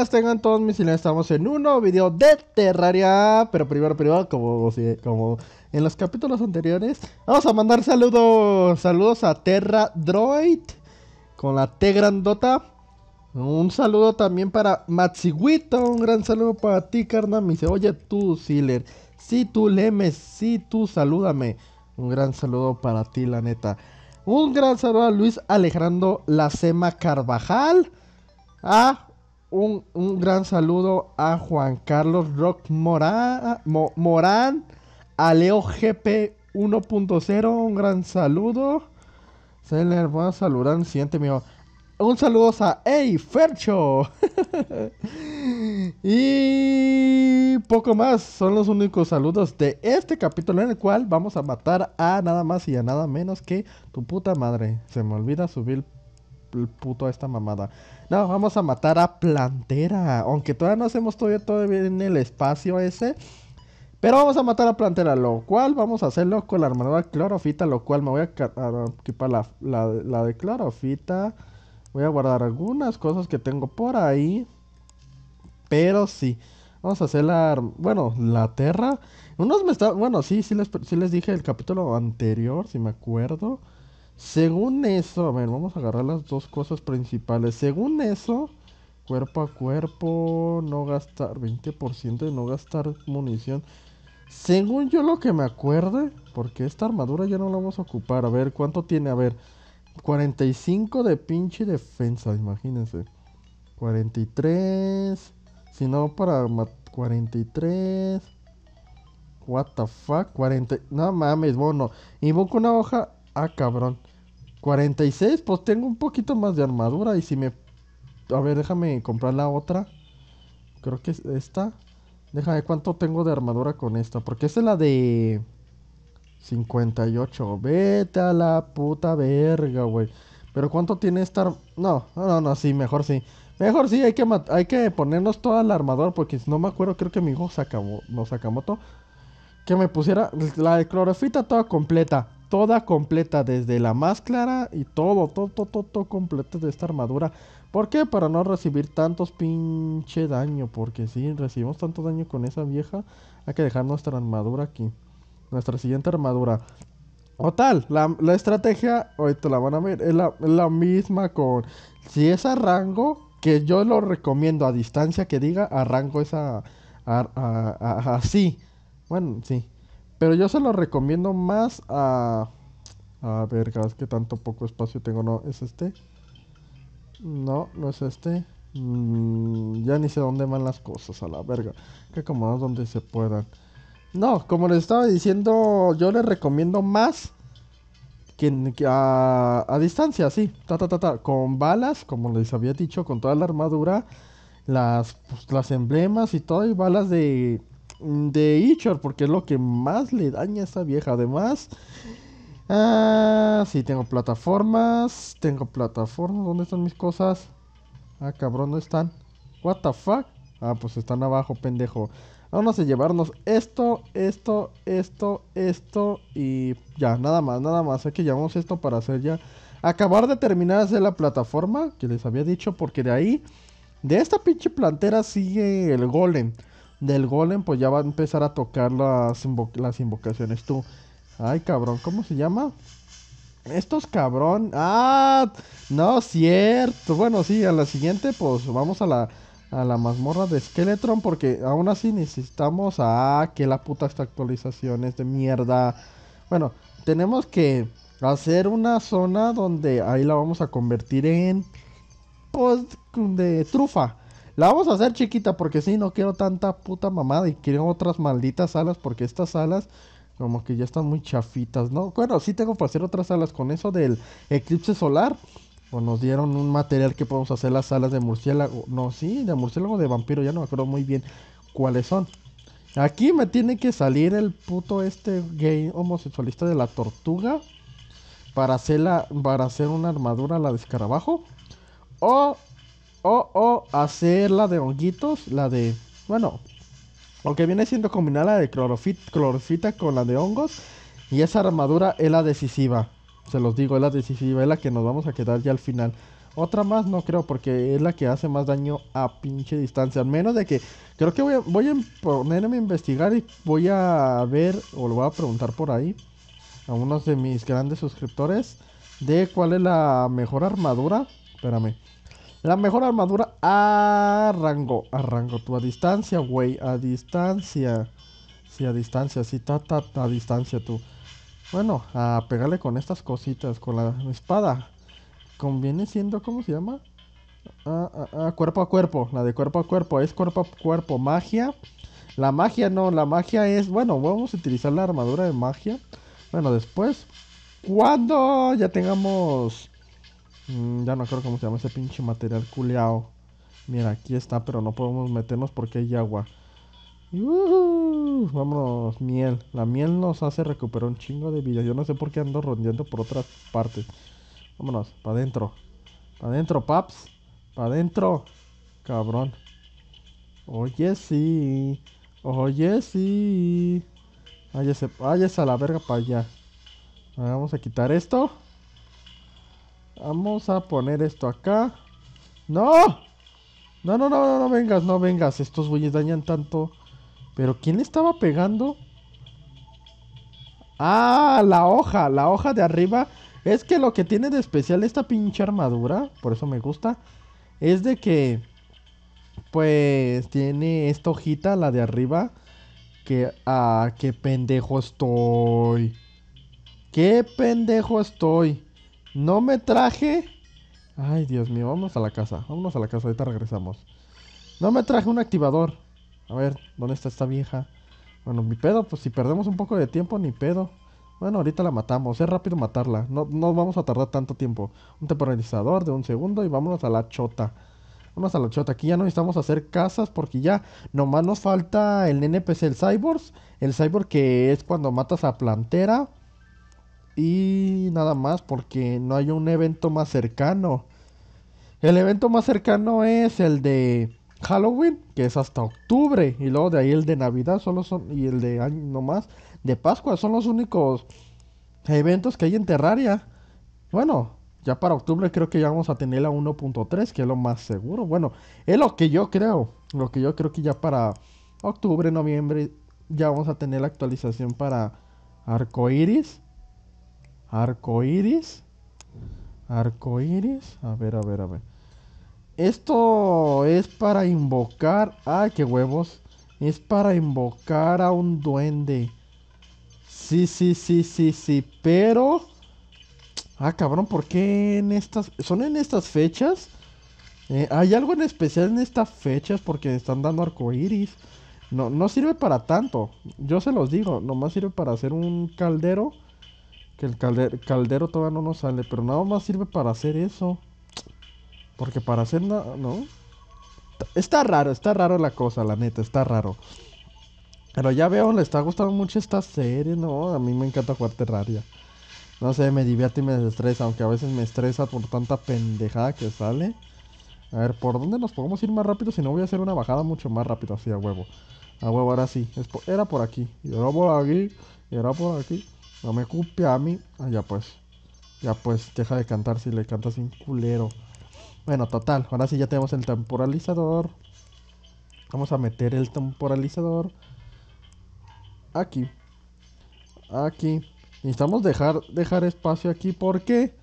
Tengo tengan todos mis Estamos en un nuevo video de Terraria. Pero primero, primero, como, como en los capítulos anteriores, vamos a mandar saludos. Saludos a Terra Droid con la T grandota. Un saludo también para Matsiguito. Un gran saludo para ti, carna dice, oye tú, Siler. Si tú lemes, si tú salúdame. Un gran saludo para ti, la neta. Un gran saludo a Luis Alejandro Lacema Carvajal. Ah un, gran saludo a Juan Carlos Rock Morán, a Leo GP 1.0, un gran saludo. Se le a mío. Un saludo a Ey Fercho. y poco más, son los únicos saludos de este capítulo en el cual vamos a matar a nada más y a nada menos que tu puta madre. Se me olvida subir el puto a esta mamada. No, vamos a matar a Plantera. Aunque todavía no hacemos todavía, bien en el espacio ese. Pero vamos a matar a Plantera, lo cual vamos a hacerlo con la armadura clorofita, lo cual me voy a, equipar la, de clorofita. Voy a guardar algunas cosas que tengo por ahí. Pero sí. Vamos a hacer la... Bueno, la Terra. Unos me está... Bueno, sí, les, sí les dije el capítulo anterior, si me acuerdo. Según eso, a ver, vamos a agarrar las dos cosas principales. Según eso, cuerpo a cuerpo, no gastar 20% de no gastar munición. Según yo lo que me acuerde, porque esta armadura ya no la vamos a ocupar. A ver, ¿cuánto tiene? A ver, 45 de pinche defensa, imagínense. 43. Si no, para 43. What the fuck, 40. No mames, bueno Invoco una hoja. Ah, cabrón. 46, pues tengo un poquito más de armadura. Y si me. A ver, déjame comprar la otra. Creo que es esta. Déjame cuánto tengo de armadura con esta. Porque esa es la de. 58. Vete a la puta verga, güey. Pero cuánto tiene esta. No, no, no, sí, mejor sí. Mejor sí, hay que, hay que ponernos toda la armadura. Porque si no me acuerdo, creo que mi hijo nos no, todo Que me pusiera la de clorofita toda completa toda completa, desde la más clara y todo, todo, todo, todo, completo de esta armadura. ¿Por qué? Para no recibir tantos pinche daño, porque si recibimos tanto daño con esa vieja, hay que dejar nuestra armadura aquí. Nuestra siguiente armadura. O tal, la, estrategia estrategia, ahorita la van a ver, es la, misma con... Si es a rango, que yo lo recomiendo a distancia que diga, a rango esa... así. Bueno, sí. Pero yo se lo recomiendo más a. A ver, que tanto poco espacio tengo. No, es este. No, no es este. Mm, ya ni sé dónde van las cosas, a la verga. Que acomodas donde se puedan. No, como les estaba diciendo, yo les recomiendo más a, distancia, sí. Ta, ta, ta, ta, con balas, como les había dicho, con toda la armadura, las, pues, las emblemas y todo, y balas de de Ichor, porque es lo que más le daña a esa vieja. Además, ah, sí, tengo plataformas, tengo plataformas. ¿Dónde están mis cosas? Ah, cabrón, no están. What Ah, pues están abajo, pendejo. Vamos a llevarnos esto, esto, esto, esto y ya, nada más, nada más. Hay que llevamos esto para hacer ya. Acabar de terminar hacer la plataforma que les había dicho, porque de ahí, de esta pinche plantera sigue el golem del golem, pues ya va a empezar a tocar las, las invocaciones. Tú, ay cabrón, ¿cómo se llama? Estos cabrón. Ah, no, cierto. Bueno, sí, a la siguiente, pues vamos a la, a la mazmorra de Skeletron. Porque aún así necesitamos. Ah, que la puta esta actualización es de mierda. Bueno, tenemos que hacer una zona donde ahí la vamos a convertir en. Pues de trufa. La vamos a hacer chiquita porque sí, no quiero tanta puta mamada y quiero otras malditas alas porque estas alas como que ya están muy chafitas, ¿no? Bueno, sí tengo para hacer otras alas con eso del eclipse solar. O nos dieron un material que podemos hacer las alas de murciélago. No, sí, de murciélago de vampiro, ya no me acuerdo muy bien cuáles son. Aquí me tiene que salir el puto este gay homosexualista de la tortuga para hacer, para hacer una armadura a la de escarabajo. O o, hacer la de honguitos, la de... Bueno, aunque viene siendo combinada la de clorofita, clorofita con la de hongos. Y esa armadura es la decisiva. Se los digo, es la decisiva, es la que nos vamos a quedar ya al final. Otra más no creo, porque es la que hace más daño a pinche distancia. Al menos de que creo que voy a, voy a ponerme a investigar y voy a ver, o lo voy a preguntar por ahí, a unos de mis grandes suscriptores, de cuál es la mejor armadura. Espérame. La mejor armadura a rango. A rango, tú a distancia, güey. A distancia. Sí, a distancia, sí, ta, ta, ta, a distancia tú. Bueno, a pegarle con estas cositas, con la espada. Conviene siendo, ¿cómo se llama? a ah, ah, ah, cuerpo a cuerpo, la de cuerpo a cuerpo, es cuerpo a cuerpo, magia. La magia no, la magia es, bueno, vamos a utilizar la armadura de magia. Bueno, después, cuando ya tengamos Mm, ya no creo cómo se llama ese pinche material culeado. Mira, aquí está, pero no podemos meternos porque hay agua. vámonos, miel. La miel nos hace recuperar un chingo de vida. Yo no sé por qué ando rondeando por otras partes. Vámonos, para adentro. Para adentro, paps. Para adentro. Cabrón. Oye, sí. Oye, sí. Váyase, váyase a la verga para allá. Vamos a quitar esto. Vamos a poner esto acá. ¡No! No, no, no, no, no vengas, no vengas. Estos güeyes dañan tanto. ¿Pero quién le estaba pegando? Ah, la hoja, la hoja de arriba. Es que lo que tiene de especial esta pinche armadura, por eso me gusta, es de que, pues, tiene esta hojita, la de arriba, que, ah, qué pendejo estoy. Qué pendejo estoy. No me traje. Ay, Dios mío, vamos a la casa. Vámonos a la casa, ahorita regresamos. No me traje un activador. A ver, ¿dónde está esta vieja? Bueno, mi pedo, pues si perdemos un poco de tiempo, ni pedo. Bueno, ahorita la matamos, es rápido matarla. No, vamos a tardar tanto tiempo. Un temporalizador de un segundo y vámonos a la chota. Vamos a la chota. Aquí ya no necesitamos hacer casas porque ya nomás nos falta el NPC, el cyborg. El cyborg que es cuando matas a plantera y nada más porque no hay un evento más cercano. El evento más cercano es el de Halloween, que es hasta octubre, y luego de ahí el de Navidad solo son y el de año nomás de Pascua son los únicos eventos que hay en Terraria. Bueno, ya para octubre creo que ya vamos a tener la 1.3, que es lo más seguro. Bueno, es lo que yo creo. Lo que yo creo que ya para octubre, noviembre, ya vamos a tener la actualización para Arcoiris. Arco iris. Arco iris. A ver, a ver, a ver. Esto es para invocar. ¡Ay, qué huevos! Es para invocar a un duende. Sí, sí, sí, sí, sí. Pero. Ah, cabrón, ¿por qué en estas. ¿Son en estas fechas? Eh, ¿Hay algo en especial en estas fechas? Porque están dando arcoiris. No, no sirve para tanto. Yo se los digo. Nomás sirve para hacer un caldero que el caldero, todavía no nos sale, pero nada más sirve para hacer eso. Porque para hacer nada, ¿no? Está raro, está raro la cosa, la neta, está raro. Pero ya veo, le está gustando mucho esta serie, ¿no? A mí me encanta jugar Terraria. No sé, me divierte y me desestresa, aunque a veces me estresa por tanta pendejada que sale. A ver, ¿por dónde nos podemos ir más rápido? Si no, voy a hacer una bajada mucho más rápido, así a huevo. A huevo, ahora sí. Era por aquí. Y era por aquí. era por aquí. No me cupe a mí. Ah, ya pues. Ya pues, deja de cantar si le cantas un culero. Bueno, total. Ahora sí ya tenemos el temporalizador. Vamos a meter el temporalizador. Aquí. Aquí. Necesitamos dejar, dejar espacio aquí porque...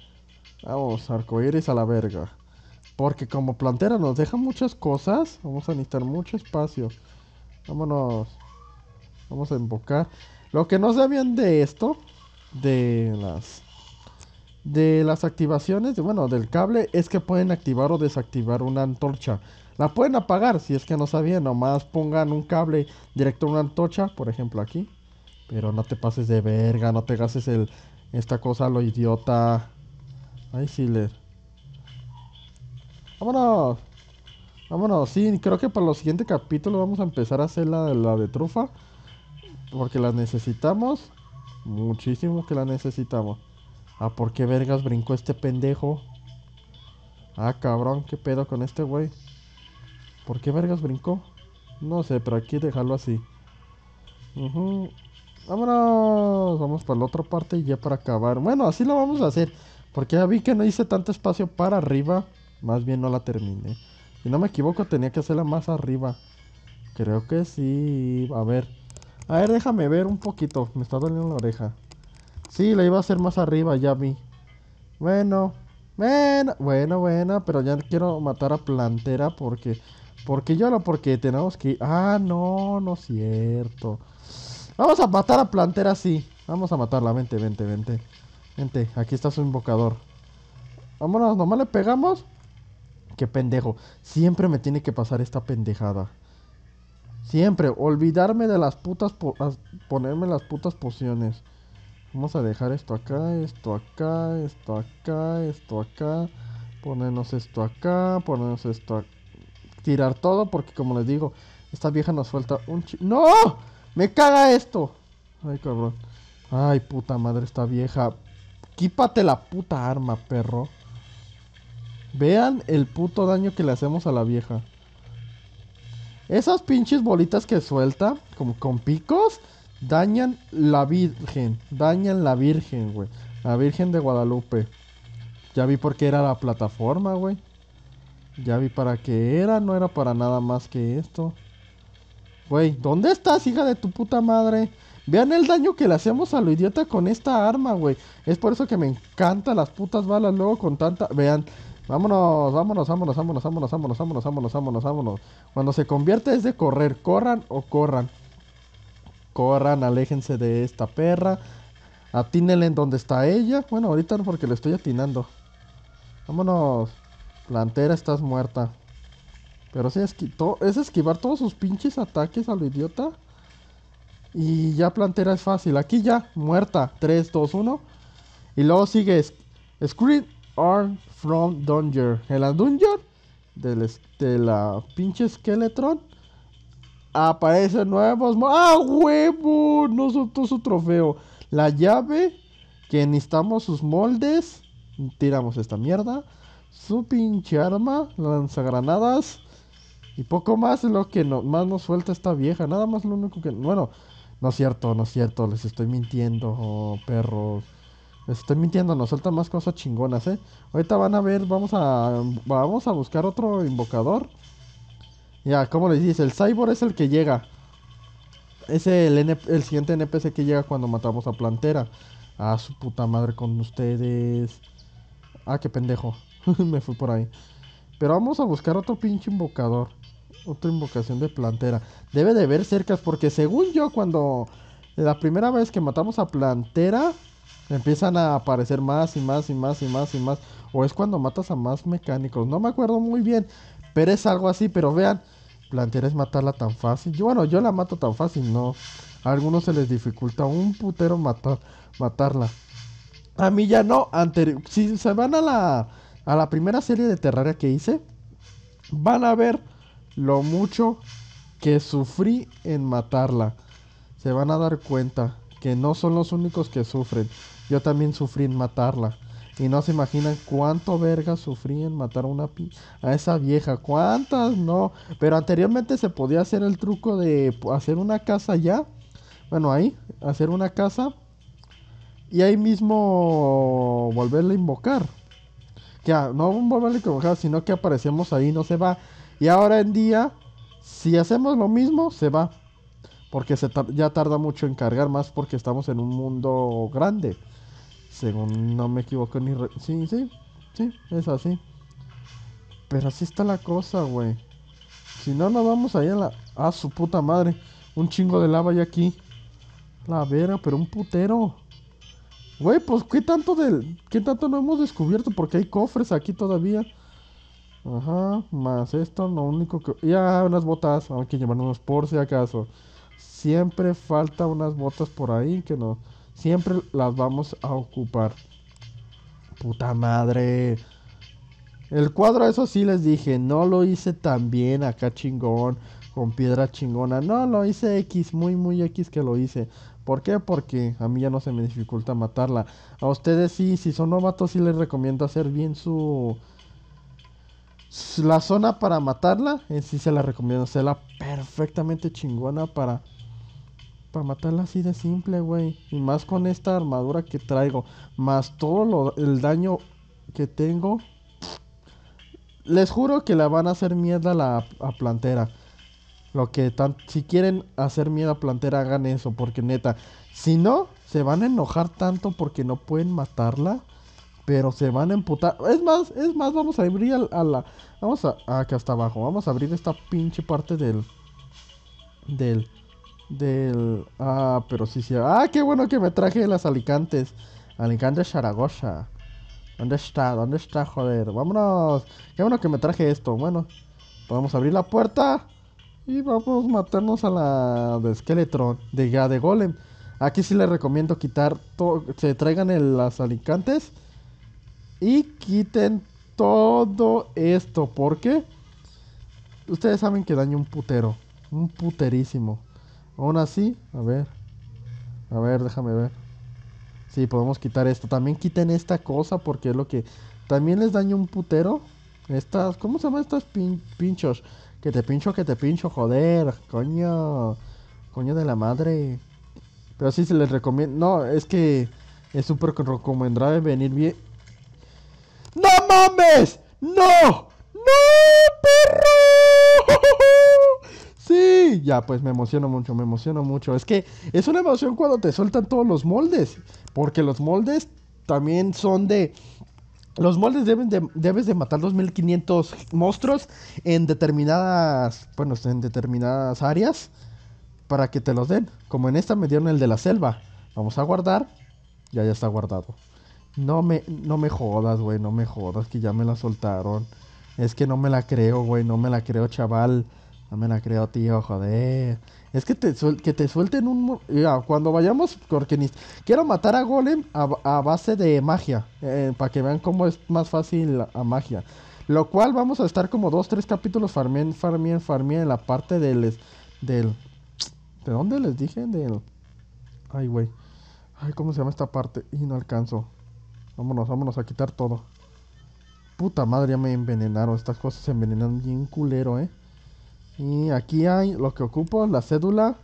Vamos, arcoíris a la verga. Porque como plantera nos deja muchas cosas. Vamos a necesitar mucho espacio. Vámonos. Vamos a invocar. Lo que no sabían de esto de las de las activaciones, bueno, del cable es que pueden activar o desactivar una antorcha. La pueden apagar si es que no sabían, nomás pongan un cable directo a una antorcha, por ejemplo aquí. Pero no te pases de verga, no te gases el esta cosa lo idiota. Ay, le Vámonos. Vámonos, sí, creo que para los siguientes capítulos vamos a empezar a hacer la, la de trufa. Porque las necesitamos. Muchísimo que la necesitamos. Ah, por qué vergas brincó este pendejo? Ah, cabrón, ¿qué pedo con este güey? ¿Por qué vergas brincó? No sé, pero aquí dejarlo así. Vámonos, vamos para la otra parte y ya para acabar. Bueno, así lo vamos a hacer. Porque ya vi que no hice tanto espacio para arriba. Más bien no la terminé. Si no me equivoco, tenía que hacerla más arriba. Creo que sí. A ver. A ver, déjame ver un poquito. Me está doliendo la oreja. Sí, la iba a hacer más arriba, ya vi. Bueno, bueno, bueno, bueno. Pero ya quiero matar a Plantera porque... Porque yo lo porque tenemos que... Ah, no, no es cierto. Vamos a matar a Plantera, sí. Vamos a matarla, vente, vente, vente. Vente, aquí está su invocador. Vámonos, nomás le pegamos. Qué pendejo. Siempre me tiene que pasar esta pendejada. Siempre, olvidarme de las putas, ponerme las putas pociones. Vamos a dejar esto acá, esto acá, esto acá, esto acá. Ponernos esto acá, ponernos esto acá. Tirar todo porque como les digo, esta vieja nos suelta un ch... ¡No! ¡Me caga esto! Ay, cabrón. Ay, puta madre, esta vieja. Quípate la puta arma, perro. Vean el puto daño que le hacemos a la vieja. Esas pinches bolitas que suelta, como con picos, dañan la Virgen. Dañan la Virgen, güey. La Virgen de Guadalupe. Ya vi por qué era la plataforma, güey. Ya vi para qué era, no era para nada más que esto. Güey, ¿dónde estás, hija de tu puta madre? Vean el daño que le hacemos a lo idiota con esta arma, güey. Es por eso que me encantan las putas balas luego con tanta... Vean, Vámonos, vámonos, vámonos, vámonos, vámonos, vámonos, vámonos, vámonos, vámonos, vámonos. Cuando se convierte es de correr. Corran o corran. Corran, aléjense de esta perra. Atínenle en donde está ella. Bueno, ahorita no porque le estoy atinando. Vámonos. Plantera, estás muerta. Pero sí, es esquivar todos sus pinches ataques a lo idiota. Y ya plantera es fácil. Aquí ya, muerta. 3, 2, 1. Y luego sigues. Screen Arm from Dungeon. En la Dungeon de la pinche Skeletron aparecen nuevos. ¡Ah, huevo! No soltó su trofeo. La llave que necesitamos sus moldes. Tiramos esta mierda. Su pinche arma, lanzagranadas. Y poco más es lo que más nos suelta esta vieja. Nada más lo único que. Bueno, no es cierto, no es cierto. Les estoy mintiendo, perros. Estoy mintiendo, nos sueltan más cosas chingonas, ¿eh? Ahorita van a ver, vamos a, vamos a buscar otro invocador. Ya, ¿cómo les dice? El cyborg es el que llega. Es el, el siguiente NPC que llega cuando matamos a Plantera. A ah, su puta madre con ustedes. Ah, qué pendejo. Me fui por ahí. Pero vamos a buscar otro pinche invocador. Otra invocación de Plantera. Debe de ver cercas porque según yo cuando... La primera vez que matamos a Plantera Empiezan a aparecer más y más y más y más y más. O es cuando matas a más mecánicos. No me acuerdo muy bien. Pero es algo así. Pero vean, plantear es matarla tan fácil. Yo, bueno, yo la mato tan fácil. No. A algunos se les dificulta un putero matar, matarla. A mí ya no. si se van a la, a la primera serie de Terraria que hice, van a ver lo mucho que sufrí en matarla. Se van a dar cuenta que no son los únicos que sufren. Yo también sufrí en matarla. Y no se imaginan cuánto verga sufrí en matar a, una a esa vieja. ¿Cuántas? No. Pero anteriormente se podía hacer el truco de hacer una casa ya. Bueno, ahí. Hacer una casa. Y ahí mismo volverla a invocar. Que no volverla a invocar, sino que aparecemos ahí, no se va. Y ahora en día, si hacemos lo mismo, se va porque se ya tarda mucho en cargar, más porque estamos en un mundo grande. Según no me equivoco ni... sí, sí, sí, es así. Pero así está la cosa, güey. Si no, nos vamos ahí a la... A su puta madre. Un chingo de lava ya aquí. La vera, pero un putero. Güey, pues qué tanto del... ¿Qué tanto no hemos descubierto? Porque hay cofres aquí todavía. Ajá, más esto, lo único que... Ya, unas botas. Hay que llevarnos por si acaso siempre falta unas botas por ahí que no, siempre las vamos a ocupar. Puta madre. El cuadro, eso sí les dije, no lo hice tan bien acá chingón, con piedra chingona. No, lo hice X, muy, muy X que lo hice. ¿Por qué? Porque a mí ya no se me dificulta matarla. A ustedes sí, si son novatos, sí les recomiendo hacer bien su, la zona para matarla, en eh, sí se la recomiendo. se la perfectamente chingona para, para matarla así de simple, güey. Y más con esta armadura que traigo. Más todo el daño que tengo. Les juro que la van a hacer mierda la, plantera. Lo que tan, si quieren hacer miedo a plantera, hagan eso. Porque neta, si no, se van a enojar tanto porque no pueden matarla pero se van a emputar. Es más, es más, vamos a abrir a, la. Vamos a, Acá que hasta abajo. Vamos a abrir esta pinche parte del. Del. Del. Ah, pero sí, sí. Ah, qué bueno que me traje las Alicantes. Alicante Zaragoza. ¿Dónde está? ¿Dónde está? Joder. Vámonos. Qué bueno que me traje esto. Bueno. Podemos abrir la puerta. Y vamos a matarnos a la de Skeletron. De, de Golem. Aquí sí les recomiendo quitar. Se traigan el, las Alicantes y quiten todo esto. ¿Por qué? Ustedes saben que daño un putero. Un puterísimo. Aún así, a ver. A ver, déjame ver. Sí, podemos quitar esto. También quiten esta cosa porque es lo que... También les daño un putero. Estas... ¿Cómo se llaman estas pinchos? Que te pincho, que te pincho, joder. Coño. Coño de la madre. Pero sí se les recomienda... No, es que... Es súper recomendable venir bien, mames! ¡No! ¡No, perro! Sí, ya pues me emociono mucho, me emociono mucho. Es que es una emoción cuando te sueltan todos los moldes, porque los moldes también son de... Los moldes deben de, debes de matar 2500 monstruos en determinadas, bueno, en determinadas áreas para que te los den. Como en esta me dieron el de la selva. Vamos a guardar. Ya ya está guardado. No me, no me jodas, güey, no me jodas, que ya me la soltaron. Es que no me la creo, güey, no me la creo, chaval. No me la creo, tío, joder. Es que te, que te suelten un... cuando vayamos, porque Quiero matar a Golem a, base de magia. Eh, para que vean cómo es más fácil a, magia. Lo cual vamos a estar como dos, tres capítulos farmen farmien, farmien en la parte del... del ¿De dónde les dije? Del... Ay, güey. Ay, ¿cómo se llama esta parte? Y no alcanzo. Vámonos, vámonos a quitar todo. Puta madre, ya me envenenaron. Estas cosas se envenenan bien culero, ¿eh? Y aquí hay lo que ocupo, la cédula.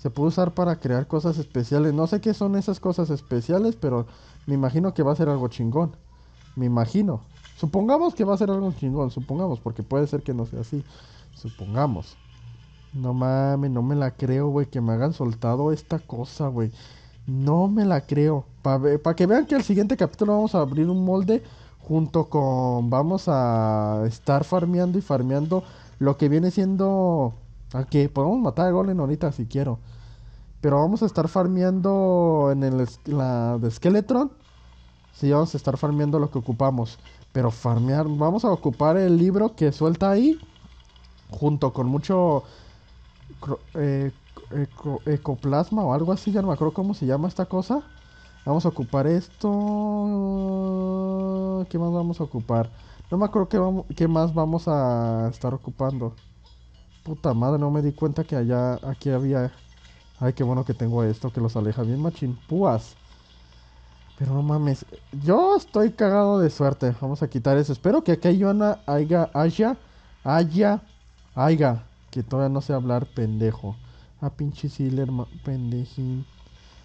Se puede usar para crear cosas especiales. No sé qué son esas cosas especiales, pero me imagino que va a ser algo chingón. Me imagino. Supongamos que va a ser algo chingón, supongamos, porque puede ser que no sea así. Supongamos. No mames, no me la creo, güey, que me hagan soltado esta cosa, güey. No me la creo. Para que vean que el siguiente capítulo vamos a abrir un molde junto con... Vamos a estar farmeando y farmeando lo que viene siendo... que podemos matar a Golem ahorita si quiero. Pero vamos a estar farmeando en el, la de Skeletron. Sí, vamos a estar farmeando lo que ocupamos. Pero farmear, vamos a ocupar el libro que suelta ahí. Junto con mucho... Eh, eco, ecoplasma o algo así, ya no me acuerdo cómo se llama esta cosa. Vamos a ocupar esto. ¿Qué más vamos a ocupar? No me acuerdo qué, más vamos a estar ocupando. Puta madre, no me di cuenta que allá, aquí había... Ay, qué bueno que tengo esto que los aleja bien Púas Pero no mames, yo estoy cagado de suerte. Vamos a quitar eso. Espero que aquí haya, haya, haya, haya, que todavía no sé hablar pendejo. A ah, pinche Sealer, pendejín.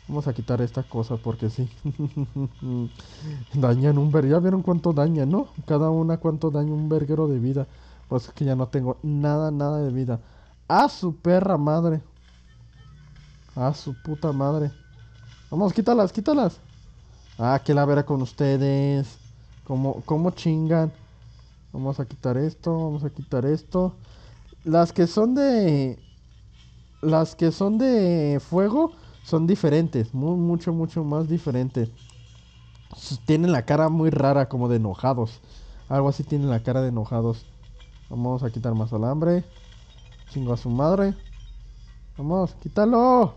Vamos a quitar esta cosa porque sí. dañan un verguero. Ya vieron cuánto daña, ¿no? Cada una cuánto daña un verguero de vida. Pues es que ya no tengo nada, nada de vida. ¡A su perra madre! ¡A su puta madre! Vamos, quítalas, quítalas. Ah, que la vera con ustedes. ¿Cómo, ¿Cómo chingan? Vamos a quitar esto, vamos a quitar esto. Las que son de las que son de fuego son diferentes, muy, mucho, mucho más diferentes. Tienen la cara muy rara, como de enojados. Algo así tienen la cara de enojados. Vamos a quitar más alambre. Chingo a su madre. Vamos, quítalo.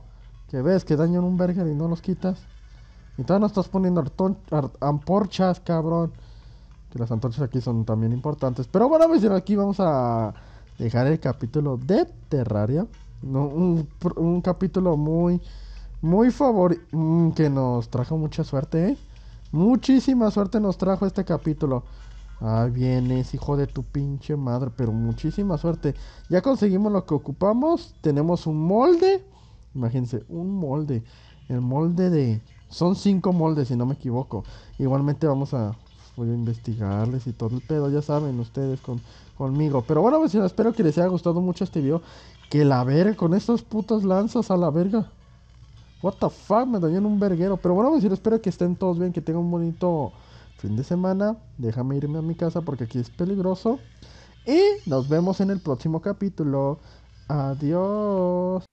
Que ves que daño en un berger y no los quitas. Y todavía no estás poniendo antorchas, cabrón. Que las antorchas aquí son también importantes. Pero bueno, pues aquí vamos a dejar el capítulo de Terraria. Un, capítulo muy, muy favor mm, que nos trajo mucha suerte, ¿eh? Muchísima suerte nos trajo este capítulo. Ah, vienes, hijo de tu pinche madre, pero muchísima suerte. Ya conseguimos lo que ocupamos. Tenemos un molde. Imagínense, un molde. El molde de... Son cinco moldes, si no me equivoco. Igualmente vamos a... Voy a investigarles y todo el pedo, ya saben ustedes conmigo. Pero bueno, vecinos, espero que les haya gustado mucho este video. Que la verga con estas putas lanzas a la verga. What the fuck, me doy en un verguero. Pero bueno, pues a espero que estén todos bien, que tengan un bonito fin de semana. Déjame irme a mi casa porque aquí es peligroso. Y nos vemos en el próximo capítulo. Adiós.